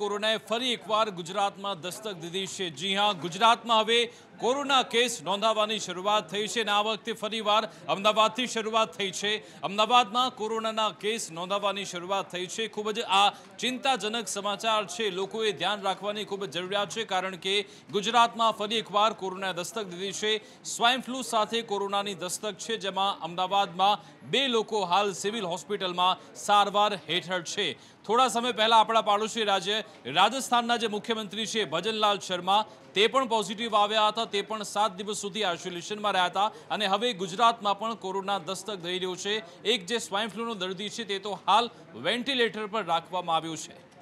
કોરોનાએ ફરી એકવાર ગુજરાતમાં દસ્તક દીધી છે જી હા ગુજરાતમાં હવે कोरोना केस નોંધવાની શરૂઆત થઈ છે નાવખતે ફરીવાર અમદાવાદથી શરૂઆત થઈ છે અમદાવાદમાં કોરોનાના કેસ નોંધવાની શરૂઆત થઈ છે ખૂબ જ આ ચિંતાજનક સમાચાર છે લોકોએ ધ્યાન રાખવાની ખૂબ જરૂરિયાત છે કારણ કે ગુજરાતમાં ફરી એકવાર કોરોનાની दस्तक દે છે સ્વાઇન ફ્લુ સાથે કોરોનાની दस्तक છે જેમાં અમદાવાદમાં બે લોકો હાલ સિવિલ હોસ્પિટલમાં સારવાર હેઠળ છે થોડા સમય પહેલા આપડા પાડોશી રાજ્ય રાજસ્થાનના જે મુખ્યમંત્રી છે વજનલાલ શર્મા તે પણ પોઝિટિવ આવ્યા હતા તે પણ સાત દિવસ સુધી આઇસોલેશનમાં રહ્યા હતા અને હવે ગુજરાતમાં પણ કોરોના દસ્તક થઈ રહ્યો છે એક જે સ્વાઇન ફ્લૂનો દર્દી છે તે તો હાલ વેન્ટિલેટર પર રાખવામાં આવ્યો છે